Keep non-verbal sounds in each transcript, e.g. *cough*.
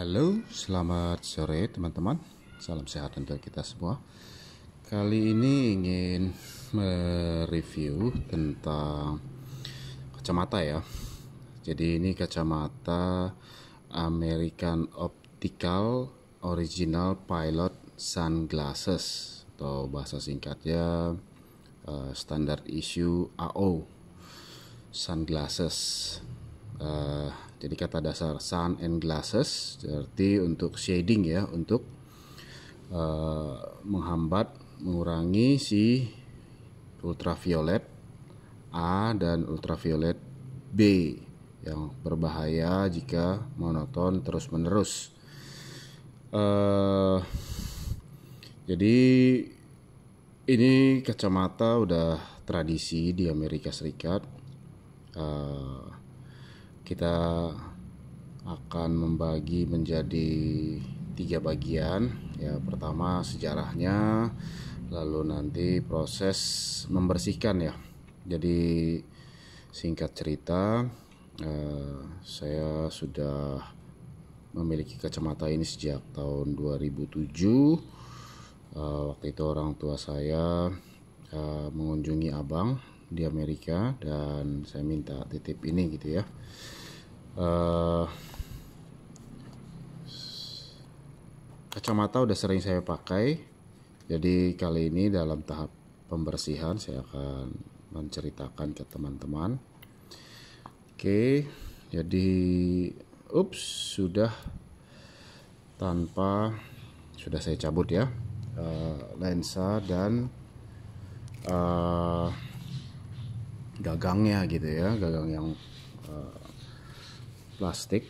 Halo, selamat sore teman-teman. Salam sehat untuk kita semua. Kali ini ingin mereview tentang kacamata ya. Jadi ini kacamata American Optical Original Pilot Sunglasses atau bahasa singkatnya uh, eh, standard issue AO sunglasses. Uh, jadi kata dasar sun and glasses berarti untuk shading ya, untuk uh, menghambat, mengurangi si ultraviolet A dan ultraviolet B yang berbahaya jika monoton terus-menerus. Uh, jadi ini kacamata udah tradisi di Amerika Serikat. Uh, kita akan membagi menjadi tiga bagian ya pertama sejarahnya lalu nanti proses membersihkan ya jadi singkat cerita eh, saya sudah memiliki kacamata ini sejak tahun 2007 eh, waktu itu orang tua saya eh, mengunjungi abang di Amerika dan saya minta titip ini gitu ya Eh, kacamata udah sering saya pakai jadi kali ini dalam tahap pembersihan saya akan menceritakan ke teman-teman oke jadi ups sudah tanpa sudah saya cabut ya uh, lensa dan uh, gagangnya gitu ya gagang yang uh, plastik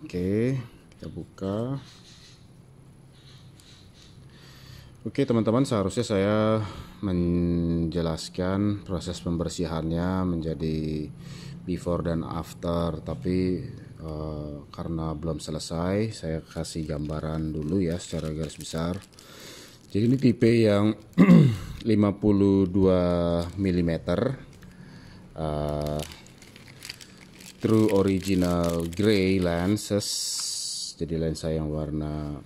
oke kita buka oke teman-teman seharusnya saya menjelaskan proses pembersihannya menjadi before dan after tapi uh, karena belum selesai saya kasih gambaran dulu ya secara garis besar jadi ini tipe yang 52 mm uh, true original gray lenses jadi lensa yang warna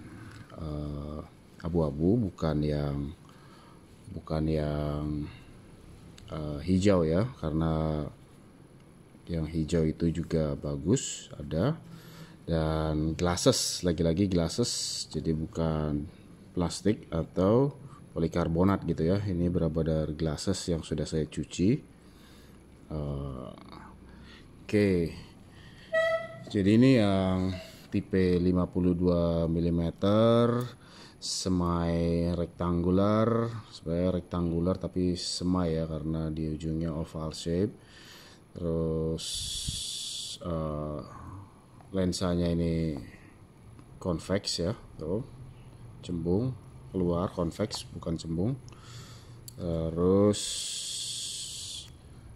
eh, abu-abu bukan yang bukan yang uh, hijau ya karena yang hijau itu juga bagus ada dan glasses lagi-lagi glasses jadi bukan plastik atau polikarbonat gitu ya ini berapa dari glasses yang sudah saya cuci uh, Oke. Jadi ini yang tipe 52 mm semai rektangular, sebenarnya rektangular tapi semai ya karena di ujungnya oval shape. Terus uh, lensanya ini konveks ya, tuh. Cembung keluar konveks bukan cembung. Terus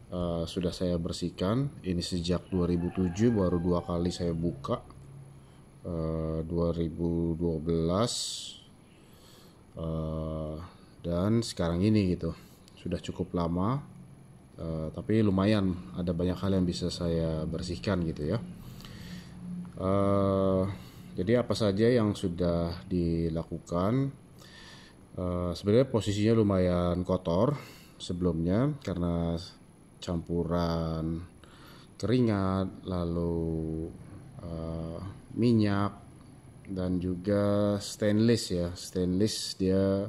Eh, sudah saya bersihkan ini sejak 2007 baru dua kali saya buka uh, 2012 uh, dan sekarang ini gitu sudah cukup lama uh, tapi lumayan ada banyak hal yang bisa saya bersihkan gitu ya uh, jadi apa saja yang sudah dilakukan uh, sebenarnya posisinya lumayan kotor sebelumnya karena campuran keringat lalu uh, minyak dan juga stainless ya stainless dia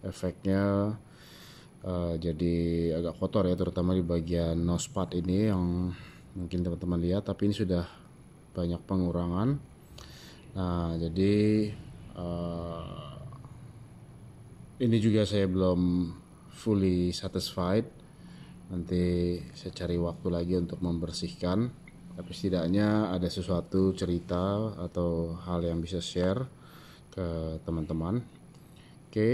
efeknya uh, jadi agak kotor ya terutama di bagian nose pad ini yang mungkin teman-teman lihat tapi ini sudah banyak pengurangan nah jadi uh, ini juga saya belum fully satisfied nanti saya cari waktu lagi untuk membersihkan tapi setidaknya ada sesuatu cerita atau hal yang bisa share ke teman-teman oke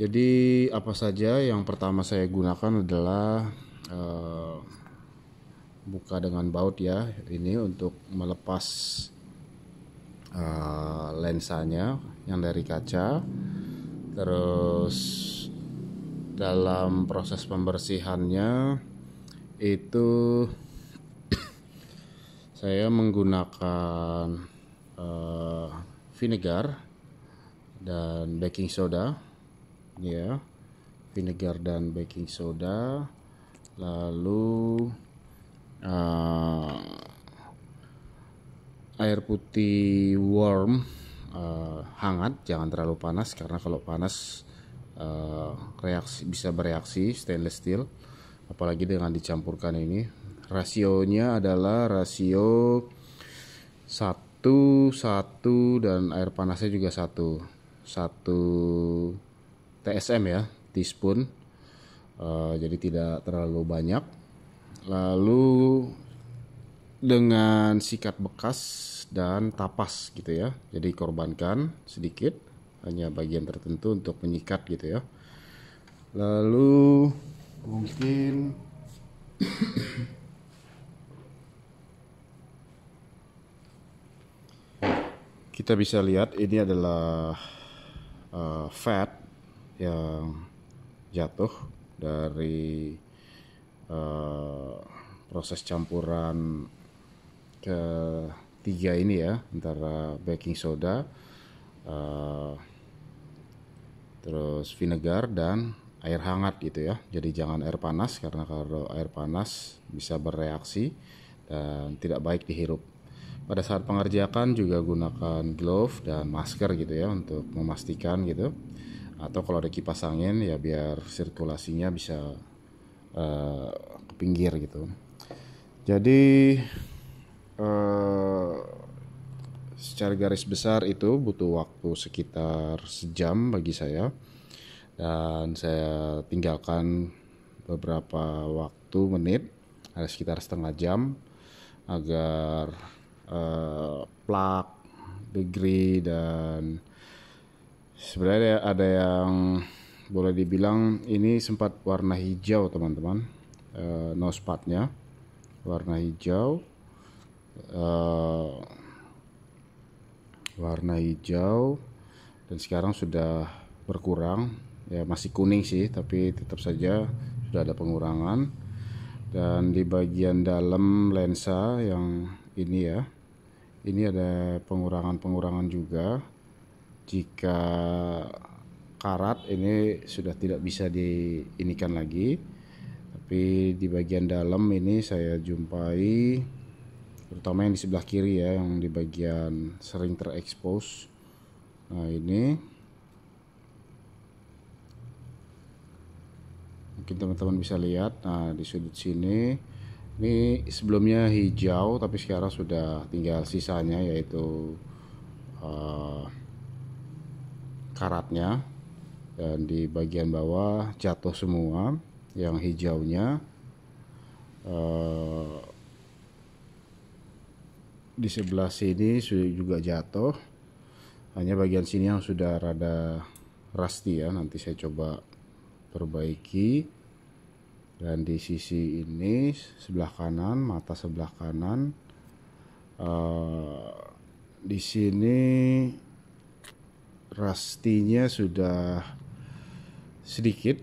jadi apa saja yang pertama saya gunakan adalah uh, buka dengan baut ya ini untuk melepas uh, lensanya yang dari kaca terus dalam proses pembersihannya itu *clears throat* saya menggunakan uh, vinegar dan baking soda ya yeah. vinegar dan baking soda lalu uh, air putih warm uh, hangat jangan terlalu panas karena kalau panas Eh, reaksi bisa bereaksi stainless steel apalagi dengan dicampurkan ini rasionya adalah rasio satu satu dan air panasnya juga satu satu tsm ya teaspoon uh, jadi tidak terlalu banyak lalu dengan sikat bekas dan tapas gitu ya jadi korbankan sedikit hanya bagian tertentu untuk menyikat gitu ya lalu mungkin kita bisa lihat ini adalah uh, fat yang jatuh dari uh, proses campuran ketiga ini ya antara baking soda uh, terus vinegar dan air hangat gitu ya. Jadi jangan air panas karena kalau air panas bisa bereaksi dan tidak baik dihirup. Pada saat pengerjakan juga gunakan glove dan masker gitu ya untuk memastikan gitu. Atau kalau ada kipas angin ya biar sirkulasinya bisa uh, ke pinggir gitu. Jadi uh, secara garis besar itu butuh waktu sekitar sejam bagi saya dan saya tinggalkan beberapa waktu menit ada sekitar setengah jam agar uh, plak degree dan sebenarnya ada yang boleh dibilang ini sempat warna hijau teman-teman uh, eh, nosepadnya warna hijau uh, warna hijau dan sekarang sudah berkurang ya masih kuning sih tapi tetap saja sudah ada pengurangan dan di bagian dalam lensa yang ini ya ini ada pengurangan-pengurangan juga jika karat ini sudah tidak bisa diinikan lagi tapi di bagian dalam ini saya jumpai terutama yang di sebelah kiri ya yang di bagian sering terekspos nah ini mungkin teman-teman bisa lihat nah di sudut sini ini sebelumnya hijau tapi sekarang sudah tinggal sisanya yaitu uh, karatnya dan di bagian bawah jatuh semua yang hijaunya uh, di sebelah sini sudah juga jatuh hanya bagian sini yang sudah rada rusty ya nanti saya coba perbaiki dan di sisi ini sebelah kanan mata sebelah kanan uh, di sini rustinya sudah sedikit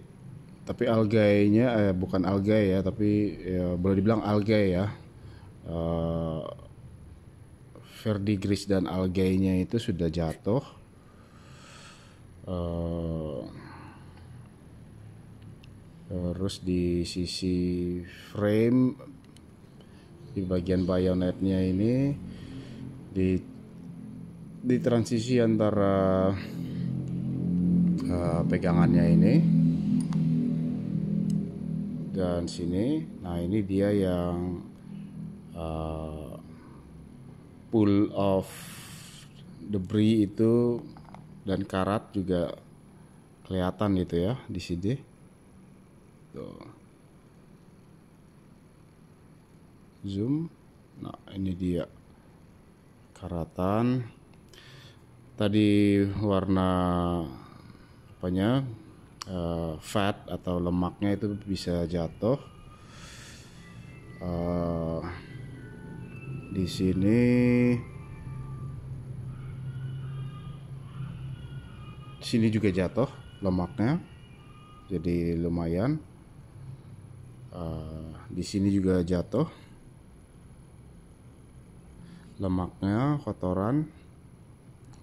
tapi algainya eh, bukan algae ya tapi ya, boleh dibilang algae ya uh, Ferdi Gris dan algae-nya itu sudah jatuh. Eh, terus di sisi frame di bagian bayonetnya ini di di transisi antara uh, pegangannya ini dan sini. Nah ini dia yang uh, pool of debris itu dan karat juga kelihatan gitu ya di sini. Tuh. Zoom. Nah, ini dia karatan. Tadi warna apanya? Uh, fat atau lemaknya itu bisa jatuh. Uh, di sini sini juga jatuh lemaknya jadi lumayan uh, di sini juga jatuh lemaknya kotoran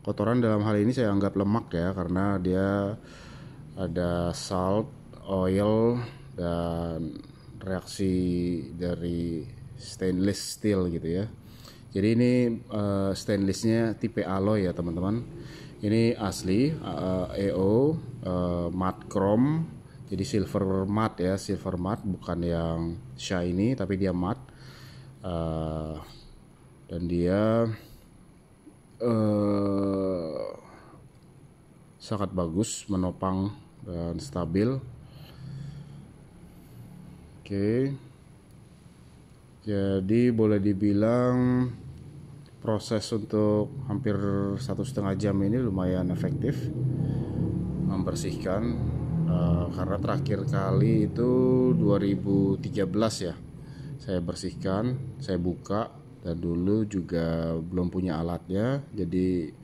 kotoran dalam hal ini saya anggap lemak ya karena dia ada salt oil dan reaksi dari stainless steel gitu ya jadi ini uh, stainlessnya tipe alloy ya teman-teman. Ini asli uh, eh, EO uh, eh, matte chrome, jadi silver matte ya, silver matte bukan yang shiny tapi dia matte. Uh, dan dia uh, sangat bagus, menopang dan stabil. Oke. Okay. Jadi boleh dibilang proses untuk hampir satu setengah jam ini lumayan efektif membersihkan uh, karena terakhir kali itu 2013 ya saya bersihkan saya buka dan dulu juga belum punya alatnya jadi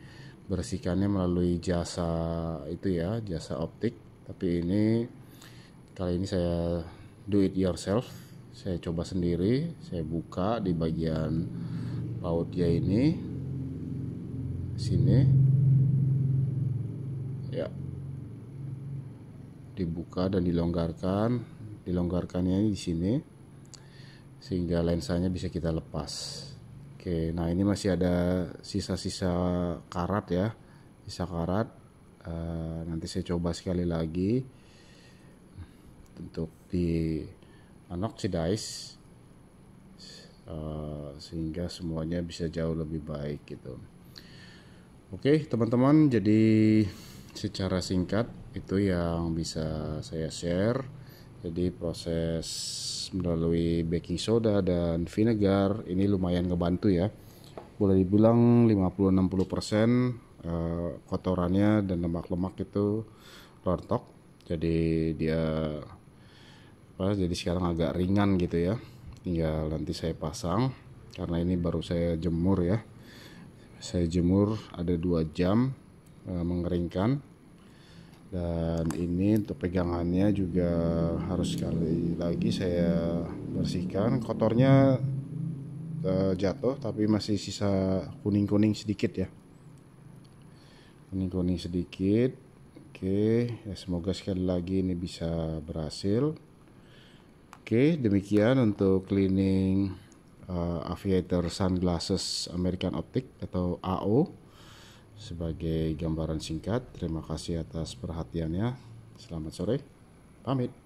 bersihkannya melalui jasa itu ya jasa optik tapi ini kali ini saya do it yourself saya coba sendiri saya buka di bagian Pautnya ini sini ya dibuka dan dilonggarkan dilonggarkannya di sini sehingga lensanya bisa kita lepas oke nah ini masih ada sisa-sisa karat ya sisa karat uh, nanti saya coba sekali lagi untuk di anoxidize Eh, sehingga semuanya bisa jauh lebih baik gitu. Oke teman-teman jadi secara singkat itu yang bisa saya share. Jadi proses melalui baking soda dan vinegar ini lumayan ngebantu ya. Boleh dibilang 50-60% eh, kotorannya dan lemak-lemak itu rontok. Jadi dia apa jadi sekarang agak ringan gitu ya tinggal nanti saya pasang karena ini baru saya jemur ya saya jemur ada dua jam e, mengeringkan dan ini untuk pegangannya juga harus sekali lagi saya bersihkan kotornya e, jatuh tapi masih sisa kuning-kuning sedikit ya kuning-kuning sedikit oke ya semoga sekali lagi ini bisa berhasil Oke, demikian untuk cleaning uh, aviator sunglasses American Optic atau AO sebagai gambaran singkat. Terima kasih atas perhatiannya. Selamat sore. Pamit.